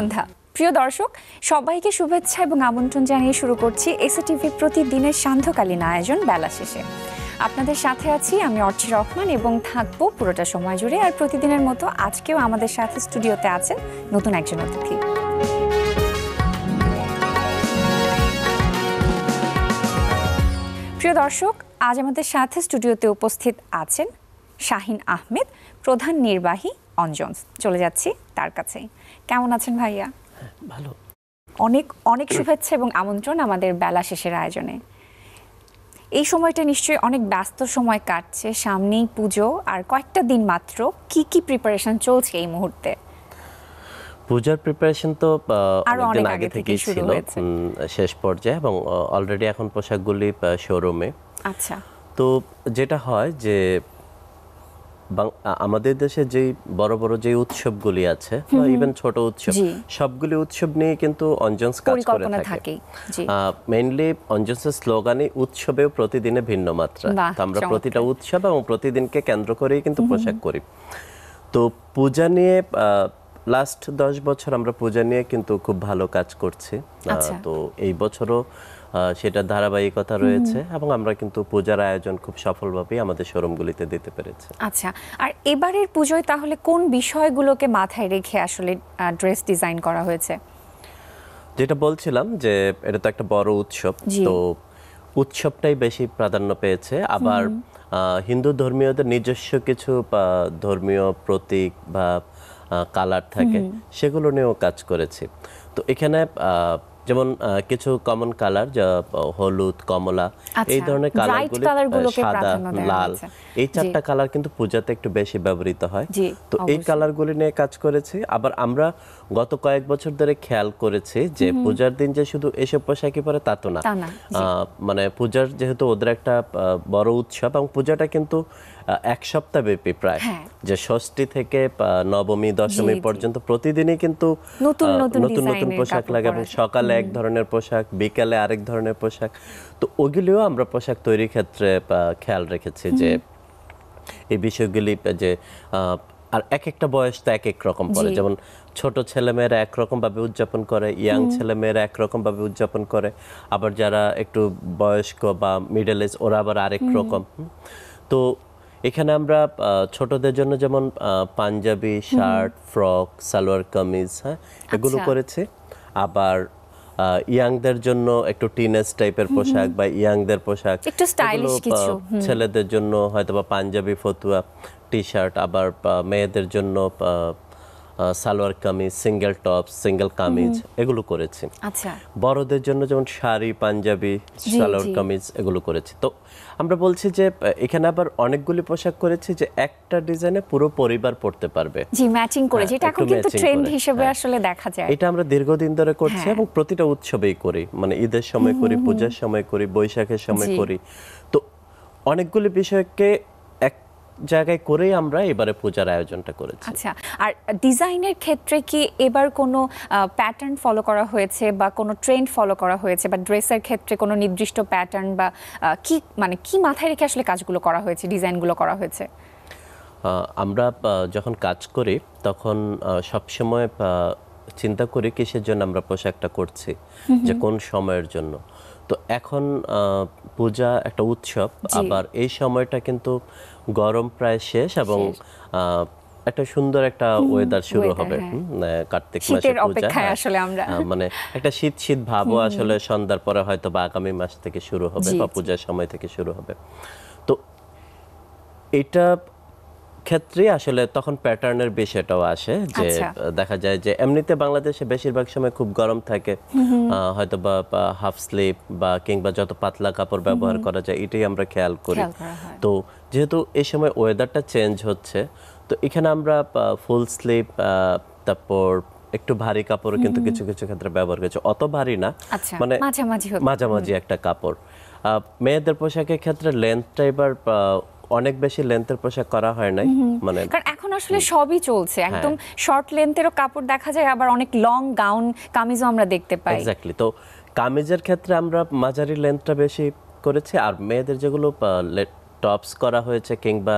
সন্ধ্যা প্রিয় দর্শক সবাইকে শুভেচ্ছা এবং আমন্ত্রণ জানিয়ে শুরু করছি এসএটিভি প্রতিদিনের সান্ধ্যকালীন আয়োজন বেলা শেষে আপনাদের সাথে আছি আমি অর্চি রহমান এবং থাকবো পুরোটা সময় জুড়ে আর প্রতিদিনের মতো আজকেও আমাদের সাথে স্টুডিওতে আছেন নতুন একজন অতিথি প্রিয় দর্শক আজ আমাদের সাথে স্টুডিওতে উপস্থিত আছেন শাহিন আহমেদ প্রধান নির্বাহী অঞ্জন চলে যাচ্ছি তার কাছেই কেমন আছেন ভাইয়া ভালো অনেক অনেক শুভেচ্ছা এবং আমন্ত্রণ আমাদের বেলা শেষের আয়োজনে এই সময়টা নিশ্চয়ই অনেক ব্যস্ত সময় কাটছে সামনেই পুজো আর কয়েকটা দিন মাত্র কি কি প্রিপারেশন চলছে এই মুহূর্তে পূজার প্রিপারেশন তো অনেকদিন আগে থেকেই ছিল শেষ পর্যায়ে এবং অলরেডি এখন পোশাকগুলি শোরুমে আচ্ছা তো যেটা হয় যে আমাদের দেশে যে বড় বড় যে উৎসবগুলি আছে ইভেন ছোট উৎসব সবগুলি উৎসব নিয়ে কিন্তু অঞ্জনস কাজ করে থাকে মেইনলি অঞ্জনসের স্লোগানই উৎসবেও প্রতিদিনে ভিন্ন মাত্রা আমরা প্রতিটা উৎসব এবং প্রতিদিনকে কেন্দ্র করেই কিন্তু পোশাক করি তো পূজা নিয়ে লাস্ট দশ বছর আমরা পূজা নিয়ে কিন্তু খুব ভালো কাজ করছি আচ্ছা। তো এই বছরও সেটা ধারাবাহিকতা রয়েছে এবং আমরা কিন্তু পূজার আয়োজন খুব সফলভাবে আমাদের শোরুমগুলিতে দিতে পেরেছি আচ্ছা আর এবারের পুজোয় তাহলে কোন বিষয়গুলোকে মাথায় রেখে আসলে ড্রেস ডিজাইন করা হয়েছে যেটা বলছিলাম যে এটা তো একটা বড় উৎসব তো উৎসবটাই বেশি প্রাধান্য পেয়েছে আবার হিন্দু ধর্মীয়দের নিজস্ব কিছু ধর্মীয় প্রতীক বা কালার থাকে সেগুলো নিয়েও কাজ করেছি তো এখানে যেমন কিছু কমন কালার যা হলুদ কমলা আচ্ছা, এই ধরনের কালারগুলো সাদা লাল এই চারটা কালার কিন্তু পূজাতে একটু বেশি ব্যবহৃত হয় তো এই কালারগুলি নিয়ে কাজ করেছি আবার আমরা গত কয়েক বছর ধরে খেয়াল করেছি যে পূজার দিন যে শুধু এসব পোশাকই পরে তা তো না মানে পূজার যেহেতু ওদের একটা বড় উৎসব এবং পূজাটা কিন্তু এক সপ্তাহ ব্যাপী প্রায় হ্যাঁ। যে ষষ্ঠী থেকে নবমী দশমী পর্যন্ত প্রতিদিনই কিন্তু নতুন নতুন পোশাক লাগে এবং সকালে এক ধরনের পোশাক বিকালে আরেক ধরনের পোশাক তো ওগুলিও আমরা পোশাক তৈরির ক্ষেত্রে খেয়াল রেখেছি যে এই বিষয়গুলি যে আর এক একটা বয়স তো এক এক রকম পরে যেমন ছোট ছেলেমেয়েরা একরকমভাবে উদযাপন করে ইয়াং ছেলেমেয়েরা একরকমভাবে উদযাপন করে আবার যারা একটু বয়স্ক বা মিডল এজ ওরা আবার আরেক রকম তো এখানে আমরা ছোটদের জন্য যেমন পাঞ্জাবি শার্ট ফ্রক সালোয়ার কামিজ হ্যাঁ এগুলো করেছে আচ্ছা। আবার ইয়াংদের জন্য একটু টিনেজ টাইপের পোশাক বা ইয়াংদের পোশাক একটু স্টাইলিশ কিছু ছেলেদের জন্য হয়তোবা পাঞ্জাবি ফতুয়া টি শার্ট আবার মেয়েদের জন্য salwar kameez single top single kameez এগুলো করেছি আচ্ছা বড়দের জন্য যেমন শাড়ি পাঞ্জাবি সালোয়ার কামিজ এগুলো করেছি তো আমরা বলছি যে এখানে আবার অনেকগুলি পোশাক করেছি যে একটা ডিজাইনে পুরো পরিবার পড়তে পারবে জি ম্যাচিং করেছি এটা এখন কিন্তু ট্রেন্ড হিসেবে হ্যাঁ। আসলে দেখা যায় এটা আমরা দীর্ঘদিন ধরে করছি হ্যাঁ। এবং প্রতিটা উৎসবেই করি মানে ঈদের সময় করি পূজার সময় করি বৈশাখের সময় করি তো অনেকগুলি বিষয়কে জায়গায় করে আমরা এবারে পূজার আয়োজনটা করেছি আচ্ছা আর ডিজাইনের ক্ষেত্রে কি এবার কোনো প্যাটার্ন ফলো করা হয়েছে বা কোনো ট্রেন্ড ফলো করা হয়েছে বা ড্রেসের ক্ষেত্রে কোনো নির্দিষ্ট প্যাটার্ন বা কি মানে কি মাথায় রেখে আসলে কাজগুলো করা হয়েছে ডিজাইনগুলো করা হয়েছে আমরা যখন কাজ করি তখন সবসময় চিন্তা করি কিসের জন্য আমরা পোশাকটা করছি যে কোন সময়ের জন্য তো এখন পূজা একটা উৎসব আবার এই সময়টা কিন্তু গরম প্রায় শেষ এবং একটা সুন্দর একটা ওয়েদার শুরু হবে হ্যাঁ। কার্তিক মাসের পূজা হ্যাঁ। আসলে আমরা মানে একটা শীত শীত ভাবও আসলে সন্ধ্যার পরে হয়তো বা আগামী মাস থেকে শুরু হবে বা পূজার সময় থেকে শুরু হবে তো এটা ক্ষেত্রে আসলে তখন প্যাটার্নের বিষয়টাও আসে যে আচ্ছা। দেখা যায় যে এমনিতে বাংলাদেশে বেশিরভাগ সময় খুব গরম থাকে হয়তো বা হাফ স্লিপ বা কিংবা যত পাতলা কাপড় ব্যবহার করা যায় এটাই আমরা খেয়াল করি তো যেহেতু এই সময় ওয়েদারটা চেঞ্জ হচ্ছে তো এখানে আমরা ফুল স্লিপ তারপর একটু ভারী কাপড় কিন্তু কিছু কিছু ক্ষেত্রে ব্যবহার করেছে অত ভারী না আচ্ছা, মানে মাঝামাঝি একটা কাপড় মেয়েদের পোশাকের ক্ষেত্রে লেন্থটা এবার অনেক বেশি লেন্থের পোশাক করা হয় নাই মানে কারণ এখন আসলে সবই চলছে হ্যাঁ। একদম শর্ট লেন্থেরও কাপড় দেখা যায় আবার অনেক লং গাউন কামিজও আমরা দেখতে পাই এক্স্যাক্টলি তো কামিজের ক্ষেত্রে আমরা মাঝারি লেন্থটা বেশি করেছি আর মেয়েদের যেগুলো টপস করা হয়েছে কিংবা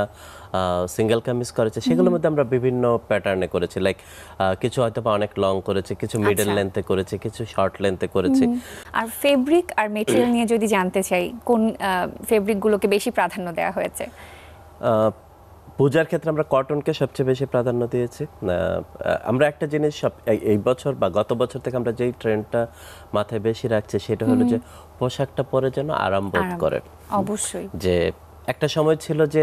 সিঙ্গেল কামিজ করেছে সেগুলোর মধ্যে আমরা বিভিন্ন প্যাটার্নে করেছি লাইক কিছু হয়তো অনেক লং করেছে কিছু মিডল আচ্ছা। লেন্থে করেছে কিছু শর্ট লেন্থে করেছে আর ফেব্রিক আর মেটেরিয়াল নিয়ে যদি জানতে চাই কোন ফেব্রিকগুলোকে বেশি প্রাধান্য দেওয়া হয়েছে পূজার ক্ষেত্রে আমরা কটনকে সবচেয়ে বেশি প্রাধান্য দিয়েছি আমরা একটা জিনিস সব এই বছর বা গত বছর থেকে আমরা যেই ট্রেন্ডটা মাথায় বেশি রাখছি সেটা হলো যে পোশাকটা পরে যেন আরাম বোধ করে অবশ্যই যে একটা সময় ছিল যে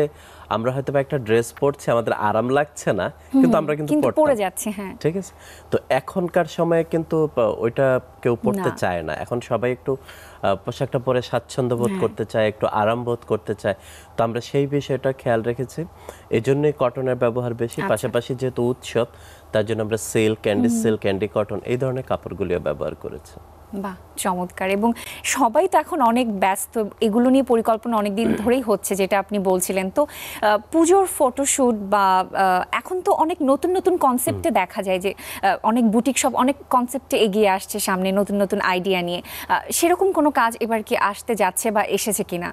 আমরা হয়তো একটা ড্রেস পরছি আমাদের আরাম লাগছে না কিন্তু আমরা কিন্তু পরে যাচ্ছি হ্যাঁ ঠিক আছে তো এখনকার সময়ে কিন্তু ওইটা কেউ পড়তে চায় না এখন সবাই একটু পোশাকটা পরে স্বাচ্ছন্দ্য বোধ হ্যাঁ। করতে চায় একটু আরাম বোধ করতে চায় তো আমরা সেই বিষয়টা খেয়াল রেখেছি এই জন্যই কটনের ব্যবহার বেশি আচ্ছা। পাশাপাশি যেহেতু উৎসব তার জন্য আমরা silk candy silk candy cotton এই ধরনের কাপড়গুলিও ব্যবহার করেছি বাহ চমৎকার এবং সবাই তো এখন অনেক ব্যস্ত এগুলো নিয়ে পরিকল্পনা অনেকদিন ধরেই হচ্ছে যেটা আপনি বলছিলেন তো পুজোর ফটোশ্যুট বা এখন তো অনেক নতুন নতুন কনসেপ্টে দেখা যায় যে অনেক বুটিক সব অনেক কনসেপ্টে এগিয়ে আসছে সামনে নতুন নতুন আইডিয়া নিয়ে সেরকম কোনো কাজ এবার কি আসতে যাচ্ছে বা এসেছে কিনা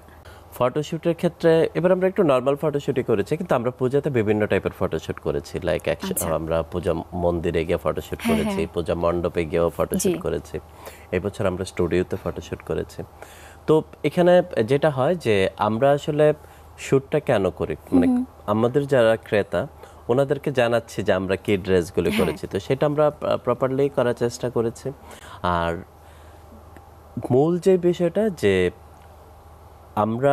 ফটোশ্যুটের ক্ষেত্রে এবার আমরা একটু নর্মাল ফটোশ্যুটই করেছি কিন্তু আমরা পূজাতে বিভিন্ন টাইপের ফটোশ্যুট করেছি লাইক আচ্ছা। আমরা পূজা মন্দিরে গিয়ে ফটোশ্যুট হ্যাঁ, করেছি হ্যাঁ। পূজা মণ্ডপে গিয়েও ফটোশ্যুট করেছি এবছর আমরা স্টুডিওতে ফটোশ্যুট করেছি তো এখানে যেটা হয় যে আমরা আসলে শ্যুটটা কেন করি মানে আমাদের যারা ক্রেতা ওনাদেরকে জানাচ্ছি যে আমরা কী ড্রেসগুলো হ্যাঁ। করেছি তো সেটা আমরা প্রপারলি করার চেষ্টা করেছি আর মূল যে বিষয়টা যে আমরা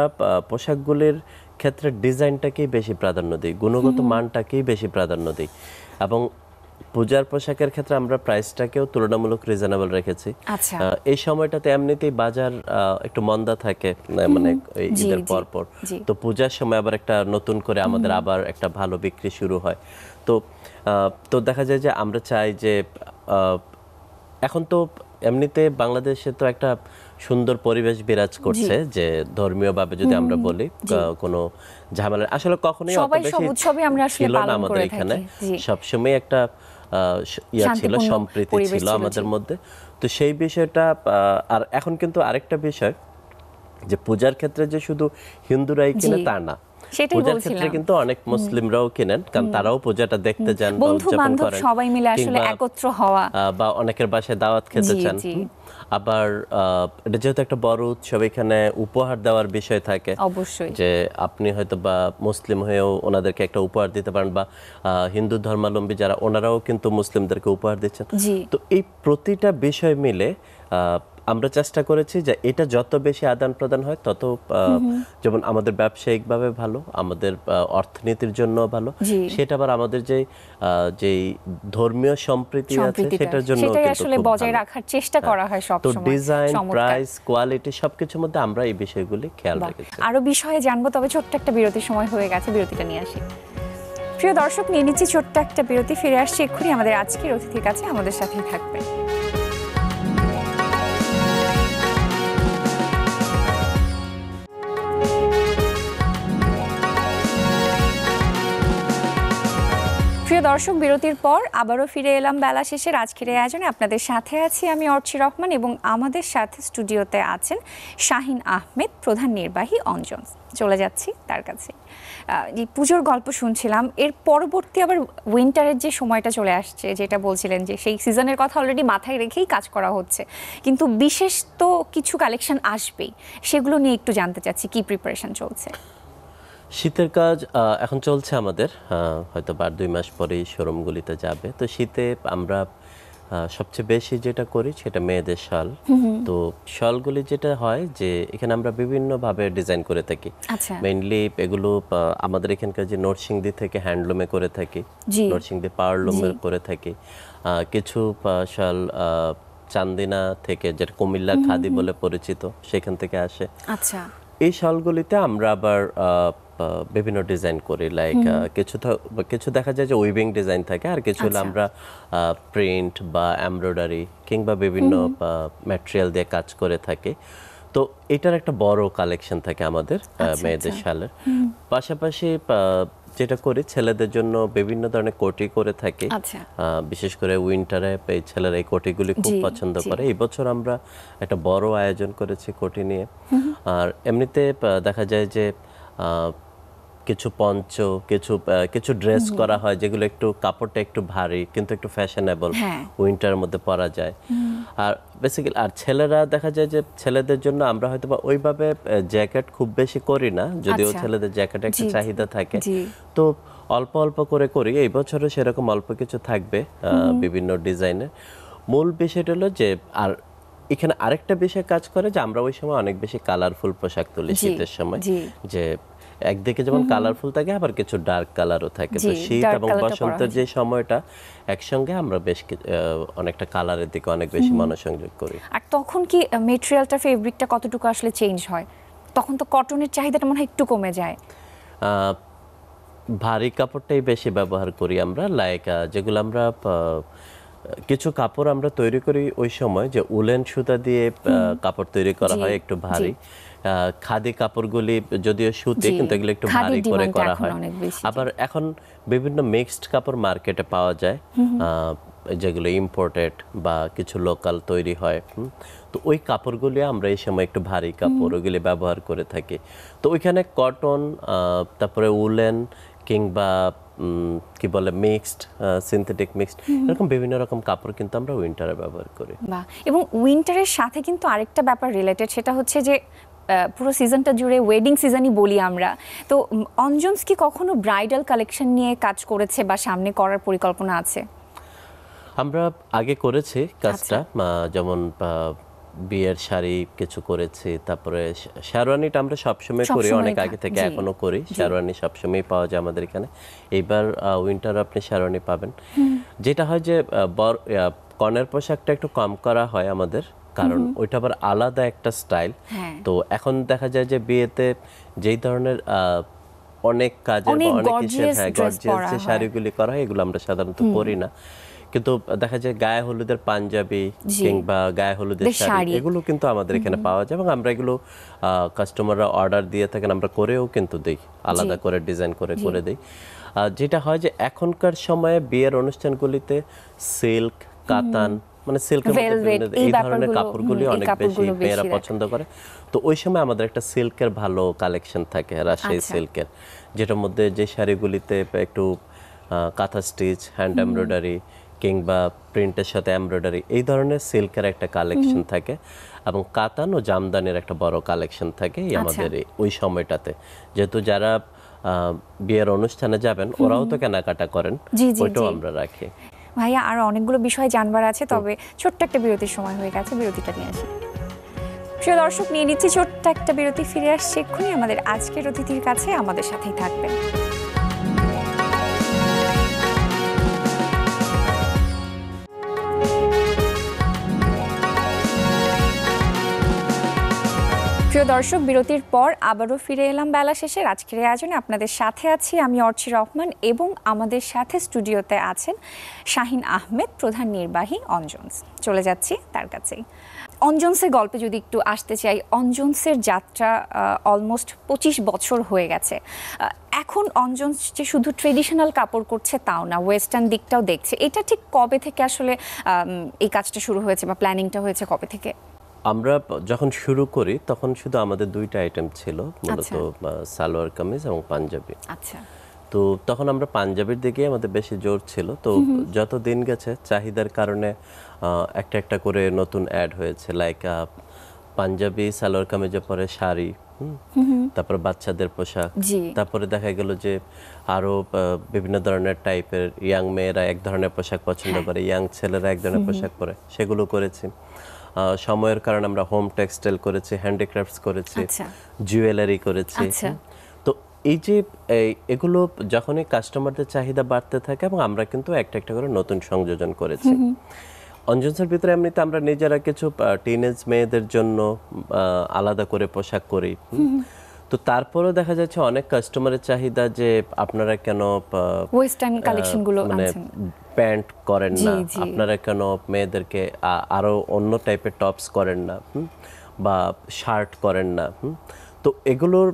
পোশাকগুলির ক্ষেত্রে ডিজাইনটাকেই বেশি প্রাধান্য দিই গুণগত মানটাকেই বেশি প্রাধান্য দিই এবং পূজার পোশাকের ক্ষেত্রে আমরা প্রাইসটাকেও তুলনামূলক রিজনেবল রেখেছি আচ্ছা। এই সময়টাতে এমনিতেই বাজার একটু মন্দা থাকে মানে ঈদের পর পর তো পূজার সময় আবার একটা নতুন করে আমাদের আবার একটা ভালো বিক্রি শুরু হয় তো তো দেখা যায় যে আমরা চাই যে এখন তো এমনিতে বাংলাদেশে তো একটা সুন্দর পরিবেশ বিরাজ করছে যে ধর্মীয় ভাবে যদি আমরা বলি কোনো ঝামেলা আসলে কখনোই ছিল না আমাদের এখানে সবসময় একটা ইয়া ছিল সম্প্রীতি ছিল আমাদের মধ্যে তো সেই বিষয়টা আর এখন কিন্তু আরেকটা বিষয় যে পূজার ক্ষেত্রে যে শুধু হিন্দুরাই কিনে তা না সেটাই বলছিলাম কিন্তু অনেক মুসলিমরাও কারণ তারাও পূজাটা দেখতে যান বন্ধু বান্ধব সবাই মিলে আসলে একত্র হওয়া বা অনেকের বাসায় দাওয়াত খেতে চান আবার এটা যেহেতু একটা বড় উৎসব এখানে উপহার দেওয়ার বিষয় থাকে অবশ্যই যে আপনি হয়তো বা মুসলিম হয়েও ওনাদেরকে একটা উপহার দিতে পারেন বা হিন্দু ধর্মাবলম্বী যারা ওনারাও কিন্তু মুসলিমদেরকে উপহার দিচ্ছেন তো এই প্রতিটা বিষয় মিলে আমরা চেষ্টা করেছি যে এটা যত বেশি আদান প্রদান হয় তত যেমন আমাদের ব্যবসায়িকভাবে ভালো আমাদের অর্থনীতির জন্য ভালো সেটা আবার আমাদের যে যে ধর্মীয় সম্প্রীতি আছে সেটার জন্য আসলে বজায় রাখার চেষ্টা হ্যাঁ। করা হয় সব সময় তো ডিজাইন প্রাইস কোয়ালিটি সবকিছুর মধ্যে আমরা এই বিষয়গুলি খেয়াল রেখেছি আরো বিষয়ে জানবো তবে ছোট্ট একটা বিরতির সময় হয়ে গেছে বিরতিটা নিয়ে আসি প্রিয় দর্শক নিয়ে নিচ্ছি ছোট্ট একটা বিরতি ফিরে আসছি এক্ষুনি আমাদের আজকের অতিথির কাছে আমাদের সাথেই থাকবেন দর্শক বিরতির পর আবারও ফিরে এলাম বেলা শেষের আজকের এই আয়োজনে আপনাদের সাথে আছি আমি অর্চি রহমান এবং আমাদের সাথে স্টুডিওতে আছেন শাহিন আহমেদ প্রধান নির্বাহী অঞ্জন চলে যাচ্ছি তার কাছে এই পুজোর গল্প শুনছিলাম এর পরবর্তী আবার উইন্টারের যে সময়টা চলে আসছে যেটা বলছিলেন যে সেই সিজনের কথা অলরেডি মাথায় রেখেই কাজ করা হচ্ছে কিন্তু বিশেষ তো কিছু কালেকশন আসবেই সেগুলো নিয়ে একটু জানতে চাচ্ছি কি প্রিপারেশন চলছে শীতের কাজ এখন চলছে আমাদের হয়তো বার দুই মাস পরেই শোরুমগুলিতে যাবে তো শীতে আমরা সবচেয়ে বেশি যেটা করি সেটা মেয়েদের শাল তো শলগুলি যেটা হয় যে এখানে আমরা বিভিন্নভাবে ডিজাইন করে থাকি আচ্ছা। মেইনলি এগুলো আমাদের এখানকার যে নরসিংদি থেকে হ্যান্ডলুমে করে থাকি নরসিংদি পাওয়ারলুমে করে থাকি কিছু শাল চান্দিনা থেকে যেটা কুমিল্লা খাদি বলে পরিচিত সেখান থেকে আসে আচ্ছা এই শালগুলিতে আমরা আবার বিভিন্ন ডিজাইন করি লাইক কিছু কিছু দেখা যায় যে উইভিং ডিজাইন থাকে আর কিছু হলে আচ্ছা। আমরা প্রিন্ট বা এমব্রয়ডারি কিংবা বিভিন্ন ম্যাটেরিয়াল দিয়ে কাজ করে থাকি তো এটার একটা বড় কালেকশন থাকে আমাদের আচ্ছা, আচ্ছা। মেয়েদের শালের পাশাপাশি যেটা করি ছেলেদের জন্য বিভিন্ন ধরনের কোটি করে থাকি আচ্ছা। বিশেষ করে উইন্টারে এই ছেলেরা এই কোটিগুলি খুব পছন্দ করে এই বছর আমরা একটা বড় আয়োজন করেছি কোটি নিয়ে আর এমনিতে দেখা যায় যে কিছু পঞ্চ কিছু কিছু ড্রেস করা হয় যেগুলো একটু কাপড়টা একটু ভারী কিন্তু একটু ফ্যাশনেবল উইন্টারের মধ্যে পরা যায় আর বেসিক্যালি আর ছেলেরা দেখা যায় যে ছেলেদের জন্য আমরা হয়তো বা ওইভাবে জ্যাকেট খুব বেশি করি না যদিও আচ্ছা। ছেলেদের জ্যাকেটে একটা চাহিদা থাকে তো অল্প অল্প করে করি এই বছরও সেরকম অল্প কিছু থাকবে বিভিন্ন ডিজাইনের মূল বিষয়টা হলো যে আর এখানে আরেকটা বিষয় কাজ করে যে আমরা ওই সময় অনেক বেশি কালারফুল পোশাক তুলি শীতের সময় যে একদিকে যেমন কালারফুল থাকে আবার কিছু ডার্ক কালারও থাকে তো শীত এবং বসন্তের যে সময়টা একসঙ্গে আমরা বেশ অনেকটা কালারের দিকে অনেক বেশি মনোসংযোগ করি আর তখন কি মেটেরিয়ালটা ফেব্রিকটা কতটুকু আসলে চেঞ্জ হয় তখন তো কটনের চাহিদাটা মনে হয় একটু কমে যায় ভারী কাপড়টাই বেশি ব্যবহার করি আমরা লাইক যেগুলো আমরা কিছু কাপড় আমরা তৈরি করি ওই সময় যে উলেন সুতা দিয়ে কাপড় তৈরি করা হয় একটু ভারী খাদি কাপড়গুলি যদিও সুতি কিন্তু এগুলো একটু ভারী করে করা হয় আবার এখন বিভিন্ন মিক্সড কাপড় মার্কেটে পাওয়া যায় যেগুলো ইম্পোর্টেড বা কিছু লোকাল তৈরি হয় তো ওই কাপড়গুলি আমরা এই সময় একটু ভারী কাপড় ওগুলি ব্যবহার করে থাকি তো ওইখানে কটন তারপরে উলেন কিংবা কি বলে মিক্সড সিনথেটিক মিক্সড এরকম বিভিন্ন রকম কাপড় কিন্তু আমরা উইন্টারে ব্যবহার করি এবং উইন্টারের সাথে কিন্তু আরেকটা ব্যাপার রিলেটেড সেটা হচ্ছে যে পুরো সিজনটা জুড়ে ওয়েডিং সিজনই বলি আমরা তো অঞ্জমস কি কখনো ব্রাইডাল কালেকশন নিয়ে কাজ করেছে বা সামনে করার পরিকল্পনা আছে আমরা আগে করেছি কাজটা আচ্ছা। যেমন বিয়ের শাড়ি কিছু করেছি তারপরে শেরওয়ানিটা আমরা সবসময় করি অনেক আগে থেকে এখনো করি শেরওয়ানি সবসময় পাওয়া যায় আমাদের এখানে এইবার উইন্টার আপনি শেরওয়ানি পাবেন যেটা হয় যে বর কনের পোশাকটা একটু কম করা হয় আমাদের কারণ ওইটা আবার আলাদা একটা স্টাইল হ্যাঁ। তো এখন দেখা যায় যে বিয়েতে যেই ধরনের অনেক কাজ অনেক হ্যাঁ, শাড়িগুলি করা হয় এগুলো আমরা সাধারণত করি না কিন্তু দেখা যায় গায়ে হলুদের পাঞ্জাবি কিংবা গায়ে হলুদের শাড়ি এগুলো কিন্তু আমাদের এখানে পাওয়া যায় এবং আমরা এগুলো কাস্টমাররা অর্ডার দিয়ে থাকেন আমরা করেও কিন্তু দিই আলাদা করে ডিজাইন করে করে দিই যেটা হয় যে এখনকার সময়ে বিয়ের অনুষ্ঠানগুলিতে সিল্ক কাতান মানে সিল্কের এই ধরনের কাপড়গুলি অনেক বেশি মেয়েরা পছন্দ করে তো ওই সময় আমাদের একটা সিল্কের ভালো কালেকশন থাকে রাজশাহী সিল্কের আচ্ছা। যেটার মধ্যে যে শাড়িগুলিতে একটু কাঁথা স্টিচ হ্যান্ড এমব্রয়ডারি কিংবা প্রিন্টের সাথে এমব্রয়ডারি এই ধরনের সিল্কের একটা কালেকশন থাকে এবং কাতান ও জামদানির একটা বড় কালেকশন থাকে আচ্ছা। আমাদের ওই সময়টাতে যেহেতু যারা বিয়ের অনুষ্ঠানে যাবেন ওরাও তো কেনাকাটা করেন ওইটাও আমরা রাখি ভাইয়া আরও অনেকগুলো বিষয় জানবার আছে তবে ছোট্ট একটা বিরতির সময় হয়ে গেছে বিরতিটা নিয়ে আসি প্রিয় দর্শক নিয়ে নিচ্ছি ছোট্ট একটা বিরতি ফিরে আসছে এক্ষুনি আমাদের আজকের অতিথির কাছে আমাদের সাথেই থাকবেন প্রিয় দর্শক বিরতির পর আবারও ফিরে এলাম বেলা শেষে আজকের আয়োজনে আপনাদের সাথে আছি আমি অর্চি রহমান এবং আমাদের সাথে স্টুডিওতে আছেন শাহিন আহমেদ প্রধান নির্বাহী অঞ্জনস চলে যাচ্ছি তার কাছেই অঞ্জনসের গল্পে যদি একটু আসতে চাই অঞ্জনসের যাত্রা অলমোস্ট পঁচিশ বছর হয়ে গেছে এখন অঞ্জনস যে শুধু ট্রেডিশনাল কাপড় করছে তাও না ওয়েস্টার্ন দিকটাও দেখছে এটা ঠিক কবে থেকে আসলে এই কাজটা শুরু হয়েছে বা প্ল্যানিংটা হয়েছে কবে থেকে আমরা যখন শুরু করি তখন শুধু আমাদের দুইটা আইটেম ছিল মূলত আচ্ছা। সালোয়ার কামিজ এবং পাঞ্জাবি আচ্ছা। তো তখন আমরা পাঞ্জাবির দিকে আমাদের বেশি জোর ছিল তো যত দিন গেছে চাহিদার কারণে একটা একটা করে নতুন অ্যাড হয়েছে লাইক পাঞ্জাবি সালোয়ার কামিজে পরে শাড়ি তারপর বাচ্চাদের পোশাক তারপরে দেখা গেল যে আরো বিভিন্ন ধরনের টাইপের ইয়াং মেয়েরা এক ধরনের পোশাক পছন্দ হ্যাঁ। করে ইয়াং ছেলেরা এক ধরনের পোশাক পরে সেগুলো করেছি সময়ের কারণে আমরা হোম টেক্সটাইল করেছি হ্যান্ডিক্রাফটস করেছি জুয়েলারি আচ্ছা। করেছি আচ্ছা। তো এই যে এগুলো যখনই কাস্টমারদের চাহিদা বাড়তে থাকে এবং আমরা কিন্তু একটা একটা করে নতুন সংযোজন করেছি অঞ্জনসের ভিতরে এমনিতে আমরা নিজেরা কিছু টিনেজ মেয়েদের জন্য আলাদা করে পোশাক করি তো তারপরে দেখা যাচ্ছে অনেক কাস্টমারের চাহিদা যে আপনারা কেন ওয়েস্টার্ন কালেকশনগুলো মানে প্যান্ট করেন না আপনারা কেন মেয়েদেরকে আরো অন্য টাইপের টপস করেন না বা শার্ট করেন না তো এগুলোর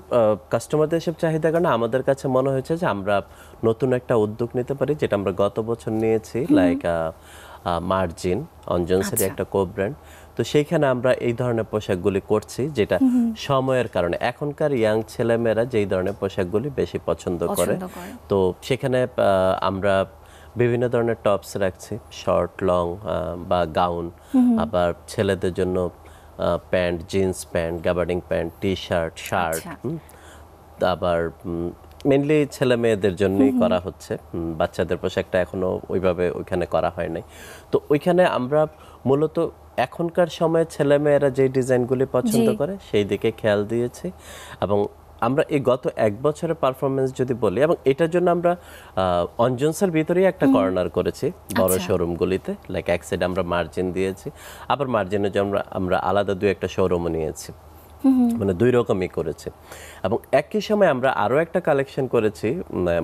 কাস্টমারদের সব চাহিদা কারণে আমাদের কাছে মনে হয়েছে যে আমরা নতুন একটা উদ্যোগ নিতে পারি যেটা আমরা গত বছর নিয়েছি লাইক মার্জিন অঞ্জনসেরই একটা কো ব্র্যান্ড তো সেইখানে আমরা এই ধরনের পোশাকগুলি করছি যেটা সময়ের কারণে এখনকার ইয়াং ছেলেমেয়েরা যেই ধরনের পোশাকগুলি বেশি পছন্দ করে তো সেখানে আমরা বিভিন্ন ধরনের টপস রাখছি শর্ট লং বা গাউন আবার ছেলেদের জন্য pant jeans pant gabardine pant T shirt shirt আচ্ছা। আবার মেনলি ছেলে মেয়েদের জন্যই করা হচ্ছে বাচ্চাদের পোশাকটা এখনও ওইভাবে ওইখানে করা হয় নাই তো ওইখানে আমরা মূলত এখনকার সময়ে ছেলেমেয়েরা যে ডিজাইনগুলি পছন্দ করে সেই দিকে খেয়াল দিয়েছি এবং আমরা এই গত এক বছরের পারফরমেন্স যদি বলি এবং এটার জন্য আমরা অঞ্জনসের ভিতরেই একটা কর্নার করেছি বড় শোরুমগুলিতে আচ্ছা। লাইক এক সাইড আমরা মার্জিন দিয়েছি আবার মার্জিনের জন্য আমরা আলাদা দু একটা শোরুমও নিয়েছি মানে দুই রকমই করেছে এবং একই সময় আমরা আরও একটা কালেকশন করেছি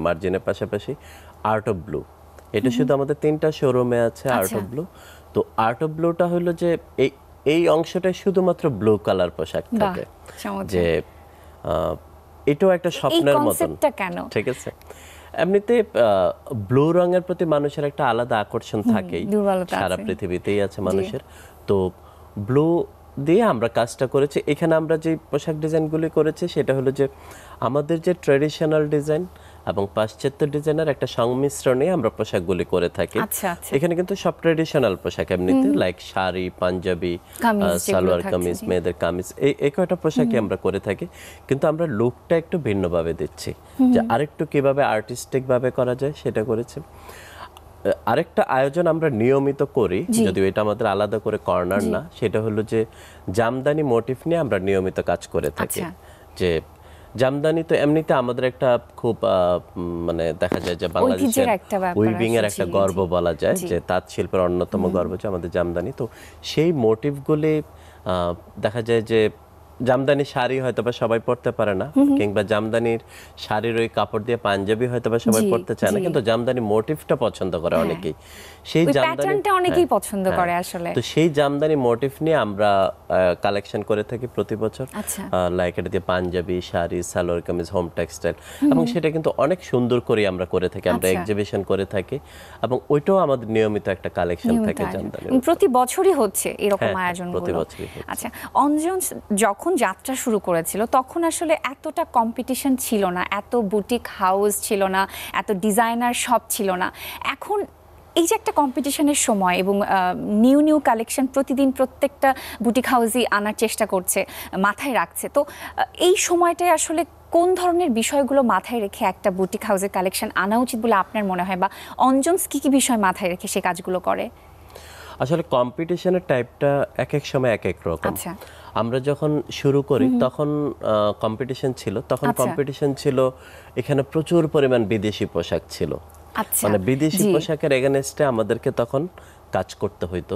মার্জিনের পাশাপাশি আর্ট অফ ব্লু এটা শুধু আমাদের তিনটা শোরুমে আছে আর্ট অফ ব্লু তো আর্ট অফ ব্লুটা হলো যে এই এই অংশটাই শুধুমাত্র ব্লু কালার পোশাক থাকে যে এটাও একটা স্বপ্নের মতন ঠিক আছে এমনিতে ব্লু রঙের প্রতি মানুষের একটা আলাদা আকর্ষণ থাকে সারা পৃথিবীতেই আছে মানুষের তো ব্লু দিয়ে আমরা কাজটা করেছি এখানে আমরা যে পোশাক ডিজাইনগুলি করেছি সেটা হলো যে আমাদের যে ট্রেডিশনাল ডিজাইন এবং পাশ্চাত্য ডিজাইনার একটা সংমিশ্রণে আমরা পোশাকগুলি করে থাকি আচ্ছা, আচ্ছা। এখানে কিন্তু সব ট্রেডিশনাল পোশাক এমনিতে লাইক শাড়ি পাঞ্জাবি সালোয়ার কামিজ মেয়েদের কামিজ এই এই কয়টা পোশাকই আমরা করে থাকি কিন্তু আমরা লুকটা একটু ভিন্নভাবে দিচ্ছি যে আরেকটু কিভাবে আর্টিস্টিকভাবে করা যায় সেটা করেছি আরেকটা আয়োজন আমরা নিয়মিত করি যদিও এটা আমাদের আলাদা করে কর্নার না সেটা হলো যে জামদানি মোটিভ নিয়ে আমরা নিয়মিত কাজ করে থাকি আচ্ছা। যে জামদানি তো এমনিতে আমাদের একটা খুব মানে দেখা যায় যে বাংলাদেশের উইভিং এর একটা গর্ব বলা যায় যে তাঁত শিল্পের অন্যতম গর্ব হচ্ছে আমাদের জামদানি তো সেই মোটিভগুলি দেখা যায় যে জামদানি শাড়ি হয়তো বা সবাই পড়তে পারে না কিংবা জামদানির শাড়ির ওই কাপড় দিয়ে পাঞ্জাবি হয়তো বা সবাই পড়তে চায় না কিন্তু জামদানি মোটিফটা পছন্দ করে হ্যাঁ। অনেকেই সেই জামদানিটা হ্যাঁ, অনেকেই পছন্দ হ্যাঁ। করে আসলে তো সেই জামদানি মোটিফ নিয়ে আমরা কালেকশন করে থাকি প্রতি বছর লাইক আচ্ছা। এটা দিয়ে পাঞ্জাবি শাড়ি সালোয়ার কামিজ হোম টেক্সটাইল এবং সেটা কিন্তু অনেক সুন্দর করে আমরা করে থাকি আমরা এক্সিবিশন আচ্ছা। করে থাকি এবং ওইটাও আমাদের নিয়মিত একটা কালেকশন থাকে জামদানি প্রতি বছরই হচ্ছে এরকম আয়োজন প্রতি বছরই আচ্ছা অঞ্জন যখন যখন যাত্রা শুরু করেছিল তখন আসলে এতটা কম্পিটিশন ছিল না এত বুটিক হাউস ছিল না এত ডিজাইনার সব ছিল না এখন এই যে একটা কম্পিটিশনের সময় এবং নিউ নিউ কালেকশন প্রতিদিন প্রত্যেকটা বুটিক হাউসই আনার চেষ্টা করছে মাথায় রাখছে তো এই সময়টায় আসলে কোন ধরনের বিষয়গুলো মাথায় রেখে একটা বুটিক হাউসের কালেকশন আনা উচিত বলে আপনার মনে হয় বা অঞ্জনস কী কী বিষয় মাথায় রেখে সে কাজগুলো করে আসলে কম্পিটিশনের টাইপটা এক এক সময় এক এক রকম আচ্ছা। আমরা যখন শুরু করি তখন কম্পিটিশন ছিল তখন কম্পিটিশন আচ্ছা। ছিল এখানে প্রচুর পরিমাণ বিদেশি পোশাক ছিল আচ্ছা। মানে বিদেশি পোশাকের এগেনস্টে আমাদেরকে তখন কাজ করতে হইতো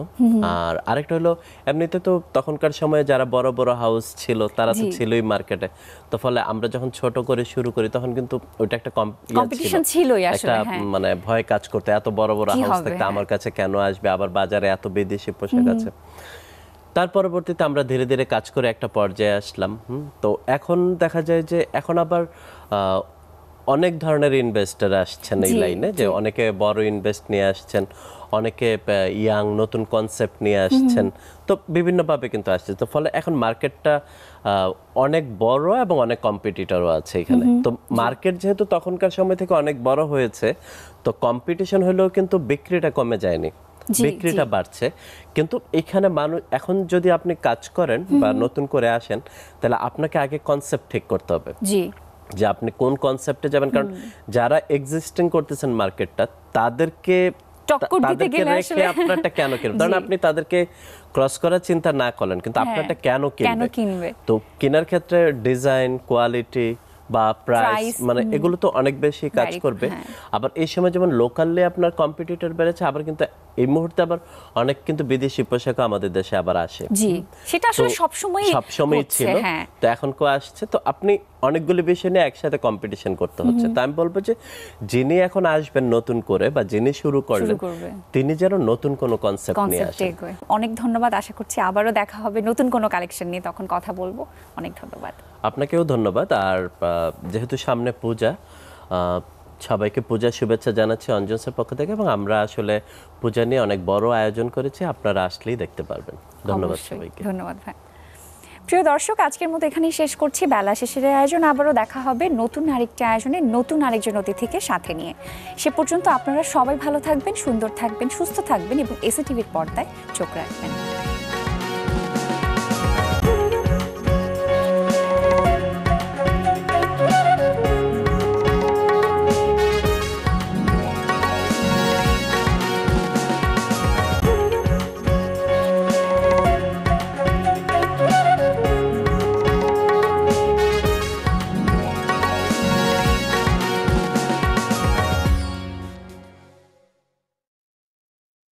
আর আরেকটা হলো এমনিতে তো তখনকার সময়ে যারা বড় বড় হাউস ছিল তারা তো ছিলই মার্কেটে তো ফলে আমরা যখন ছোট করে শুরু করি তখন কিন্তু ওইটা একটা কম্পিটিশন ইয়ে ছিল আসলে হ্যাঁ। মানে ভয় কাজ করতে এত বড় বড় হাউস থাকতে হ্যাঁ। আমার কাছে কেন আসবে আবার বাজারে এত বিদেশি পোশাক আছে তার পরবর্তীতে আমরা ধীরে ধীরে কাজ করে একটা পর্যায়ে আসলাম তো এখন দেখা যায় যে এখন আবার অনেক ধরনের ইনভেস্টর আসছেন এই লাইনে যে অনেকে বড় ইনভেস্ট নিয়ে আসছেন অনেকে ইয়াং নতুন কনসেপ্ট নিয়ে আসছেন তো বিভিন্নভাবে কিন্তু আসছে তো ফলে এখন মার্কেটটা অনেক বড় এবং অনেক কম্পিটিটরও আছে এখানে তো মার্কেট যেহেতু তখনকার সময় থেকে অনেক বড় হয়েছে তো কম্পিটিশন হলেও কিন্তু বিক্রিটা কমে যায়নি বিক্রিটা বাড়ছে কিন্তু এখানে মানুষ এখন যদি আপনি কাজ করেন বা নতুন করে আসেন তাহলে আপনাকে আগে কনসেপ্ট ঠিক করতে হবে জি যে আপনি কোন কনসেপ্টে যাবেন কারণ যারা এক্সিস্টিং করতেছেন মার্কেটটা তাদেরকে টক্কর দিতে গেলে কেন কিনবে আপনি তাদেরকে ক্রস করার চিন্তা না করেন কিন্তু হ্যাঁ। আপনারটা কেন কিনবে তো কেনার ক্ষেত্রে ডিজাইন কোয়ালিটি বা প্রাইস মানে এগুলো তো অনেক বেশি কাজ করবে হ্যাঁ। আবার এই সময় যেমন লোকালে আপনার কম্পিটিটর বেড়েছে আবার কিন্তু এই মুহূর্তে আবার অনেক কিন্তু বিদেশি পোশাকও আমাদের দেশে আবার আসে জি সেটা আসলে সবসময় সবসময় ছিল হ্যাঁ। তো এখন কো আসছে তো আপনি অনেকগুলো বিষয় নিয়ে একসাথে কম্পিটিশন করতে হচ্ছে তো আমি বলবো যে যিনি এখন আসবেন নতুন করে বা যিনি শুরু করলেন তিনি যেন নতুন কোনো কনসেপ্ট নিয়ে আসেন অনেক ধন্যবাদ আশা করছি আবারও দেখা হবে নতুন কোনো কালেকশন নিয়ে তখন কথা বলবো অনেক ধন্যবাদ আপনাকেও ধন্যবাদ আর যেহেতু সামনে পূজা সবাইকে পূজার শুভেচ্ছা জানাচ্ছি অঞ্জনসের পক্ষ থেকে এবং আমরা আসলে পূজা নিয়ে অনেক বড় আয়োজন করেছি আপনারা আসলেই দেখতে পারবেন ধন্যবাদ সবাইকে ধন্যবাদ ভাই প্রিয় দর্শক আজকের মতো এখানেই শেষ করছি বেলা শেষের আয়োজন আবারও দেখা হবে নতুন আরেকটি আয়োজনে নতুন আরেকজন অতিথিকে সাথে নিয়ে সে পর্যন্ত আপনারা সবাই ভালো থাকবেন সুন্দর থাকবেন সুস্থ থাকবেন এবং এসএ টিভির পর্দায় চোখ রাখবেন